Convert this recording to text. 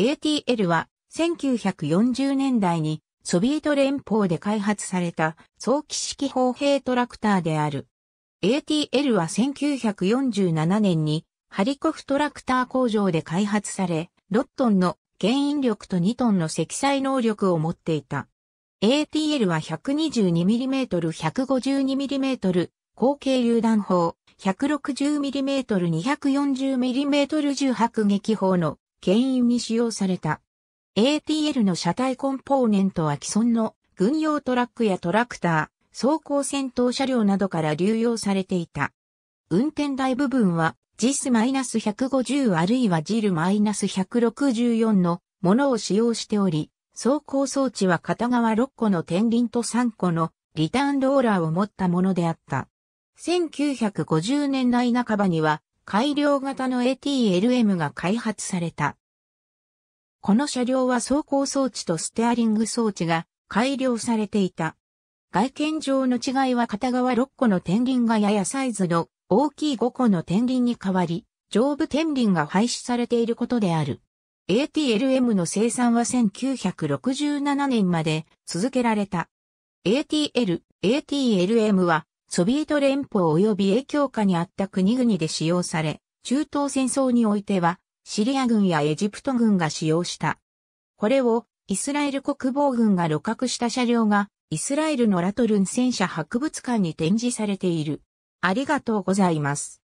ATL は1940年代にソビエト連邦で開発された早期式砲兵トラクターである。ATL は1947年にハリコフトラクター工場で開発され、6トンの牽引力と2トンの積載能力を持っていた。ATL は 122mm152mm 後継榴弾砲 160mm240mm 重迫撃砲の牽引に使用された。ATL の車体コンポーネントは既存の軍用トラックやトラクター、走行戦闘車両などから流用されていた。運転台部分は JIS-150 あるいは JIL-164 のものを使用しており、走行装置は片側6個の天輪と3個のリターンローラーを持ったものであった。1950年代半ばには改良型の ATLM が開発された。この車両は走行装置とステアリング装置が改良されていた。外見上の違いは片側6個の天輪がややサイズの大きい5個の天輪に変わり、上部天輪が廃止されていることである。ATLM の生産は1967年まで続けられた。ATL、ATLM はソビエト連邦及び影響下にあった国々で使用され、中東戦争においては、シリア軍やエジプト軍が使用した。これを、イスラエル国防軍が露獲した車両が、イスラエルのラトルン戦車博物館に展示されている。ありがとうございます。